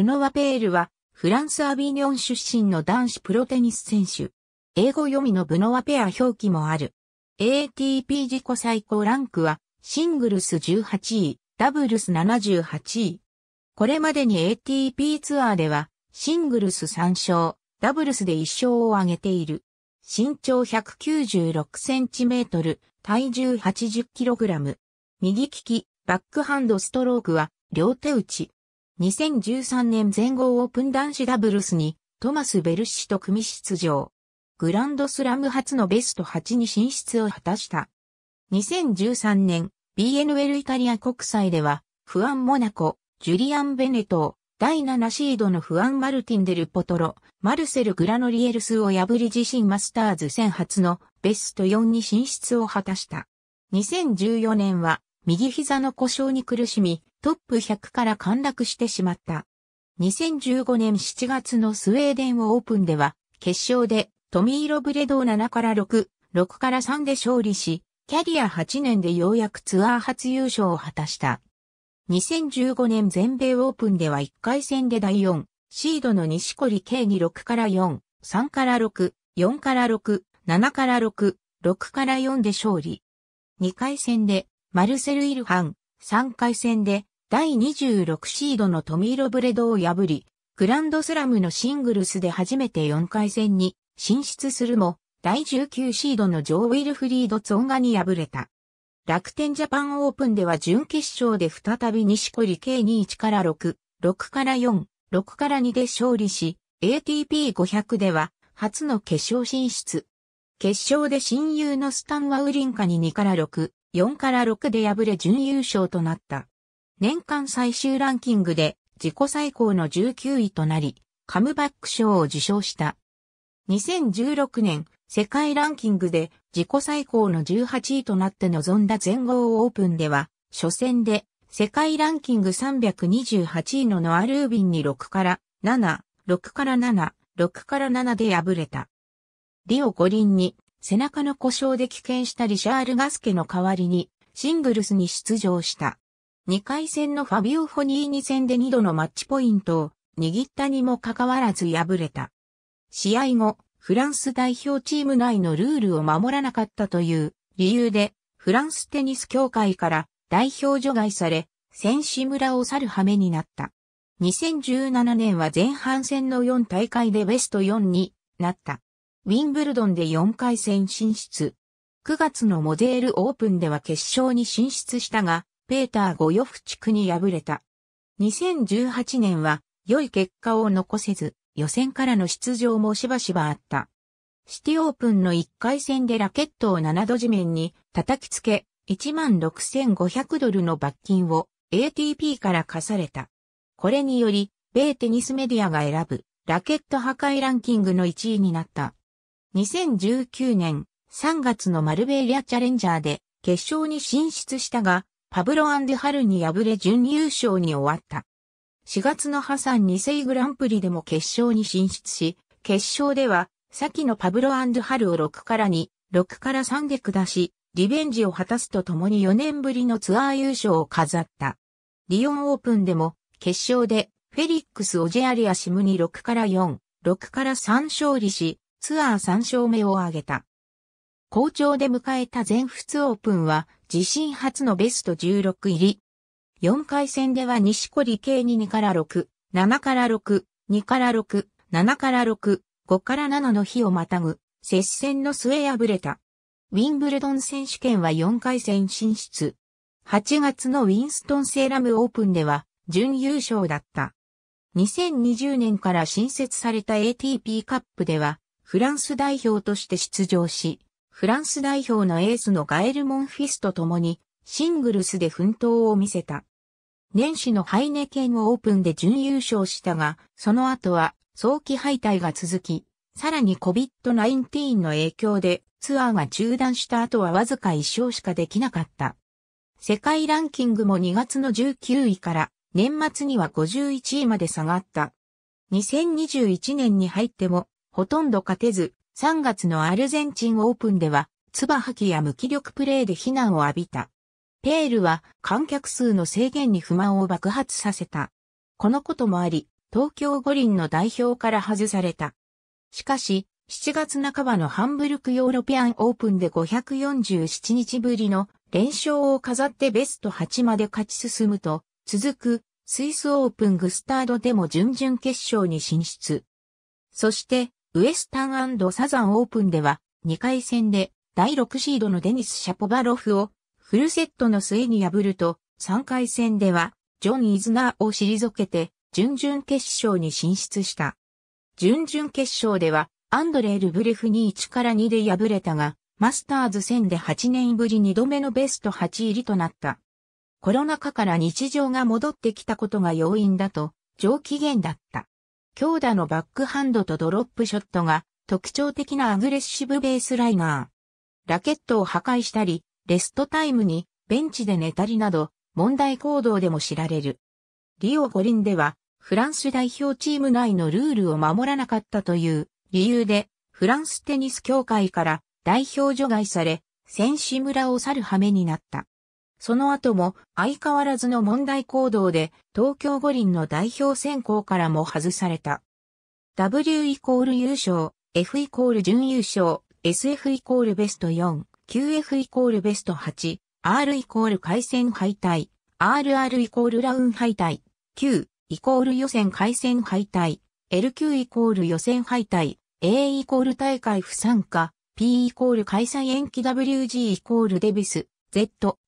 ウノワペールは、フランスアビニョン出身の男子プロテニス選手。英語読みのブノワペア表記もある。ATP 自己最高ランクは、シングルス18位、ダブルス78位。これまでに ATP ツアーでは、シングルス3勝、ダブルスで1勝を挙げている。身長196センチメートル、体重80キログラム。右利き、バックハンドストロークは、両手打ち。2013年全豪オープン男子ダブルスにトマス・ベルシと組出場。グランドスラム初のベスト8に進出を果たした。2013年 BNL イタリア国際ではフアン・モナコ、ジュリアン・ベネト第7シードのフアン・マルティン・デル・ポトロ、マルセル・グラノリエルスを破り自身マスターズ戦初のベスト4に進出を果たした。2014年は右膝の故障に苦しみ、トップ100から陥落してしまった。2015年7月のスウェーデンオープンでは、決勝でトミー・ロブレドを7から6、6から3で勝利し、キャリア8年でようやくツアー初優勝を果たした。2015年全米オープンでは1回戦で第4、シードの西堀圭に6から4、3から6、4から6、7から6、6から4で勝利。2回戦で、マルセル・イルハン、3回戦で第26シードのトミーロブレドを破り、グランドスラムのシングルスで初めて4回戦に進出するも、第19シードのジョー・ウィルフリード・ツォンガに敗れた。楽天ジャパンオープンでは準決勝で再び西堀計に1から6、6から4、6から2で勝利し、ATP500 では初の決勝進出。決勝で親友のスタンワウリンカに2から6、4から6で敗れ準優勝となった。年間最終ランキングで自己最高の19位となり、カムバック賞を受賞した。2016年、世界ランキングで自己最高の18位となって臨んだ全豪オープンでは、初戦で世界ランキング328位のノアルービンに6から7、6から7、6から7で敗れた。リオ五輪に背中の故障で棄権したリシャール・ガスケの代わりに、シングルスに出場した。2回戦のファビオ・フォニーニ戦で2度のマッチポイントを握ったにもかかわらず敗れた。試合後、フランス代表チーム内のルールを守らなかったという理由で、フランステニス協会から代表除外され、選手村を去る羽目になった。2017年は前半戦の4大会でベスト4になった。ウィンブルドンで4回戦進出。9月のモデールオープンでは決勝に進出したが、ペーター・ゴヨフチクに敗れた。2018年は良い結果を残せず、予選からの出場もしばしばあった。シティオープンの1回戦でラケットを7度地面に叩きつけ、16,500ドルの罰金を ATP から課された。これにより、米テニスメディアが選ぶラケット破壊ランキングの1位になった。2019年3月のマルベイリアチャレンジャーで決勝に進出したが、パブロアンハルに敗れ準優勝に終わった。4月のハサン2世グランプリでも決勝に進出し、決勝では、先のパブロアンハルを6から2、6から3で下し、リベンジを果たすとともに4年ぶりのツアー優勝を飾った。リオンオープンでも、決勝で、フェリックス・オジェアリアシムに6から4、6から3勝利し、ツアー3勝目を挙げた。好調で迎えた全仏オープンは自身初のベスト16入り。4回戦では西堀系に2から6、7から6、2から6、7から6、5から7の日をまたぐ、接戦の末敗れた。ウィンブルドン選手権は4回戦進出。8月のウィンストンセーラムオープンでは準優勝だった。2020年から新設された ATP カップではフランス代表として出場し、フランス代表のエースのガエル・モンフィスと共にシングルスで奮闘を見せた。年始のハイネケンオープンで準優勝したが、その後は早期敗退が続き、さらに COVID-19 の影響でツアーが中断した後はわずか1勝しかできなかった。世界ランキングも2月の19位から年末には51位まで下がった。2021年に入ってもほとんど勝てず、3月のアルゼンチンオープンでは、ツバ吐きや無気力プレーで非難を浴びた。ペールは観客数の制限に不満を爆発させた。このこともあり、東京五輪の代表から外された。しかし、7月半ばのハンブルクヨーロピアンオープンで547日ぶりの連勝を飾ってベスト8まで勝ち進むと、続くスイスオープングスタードでも準々決勝に進出。そして、ウエスタンサザンオープンでは、2回戦で第6シードのデニス・シャポバロフをフルセットの末に破ると、3回戦では、ジョン・イズナーを退けて、準々決勝に進出した。準々決勝では、アンドレー・ルブレフに1から2で敗れたが、マスターズ戦で8年ぶり2度目のベスト8入りとなった。コロナ禍から日常が戻ってきたことが要因だと、上機嫌だった。強打のバックハンドとドロップショットが特徴的なアグレッシブベースライナー。ラケットを破壊したり、レストタイムにベンチで寝たりなど問題行動でも知られる。リオ五輪ではフランス代表チーム内のルールを守らなかったという理由でフランステニス協会から代表除外され、選手村を去る羽目になった。その後も相変わらずの問題行動で東京五輪の代表選考からも外された。W イコール優勝、F イコール準優勝、SF イコールベスト4、QF イコールベスト8、R イコール回戦敗退、RR イコールラウン敗退、Q イコール予選回戦敗退、LQ イコール予選敗退、A イコール大会不参加、P イコール開催延期 WG イコールデビス、Z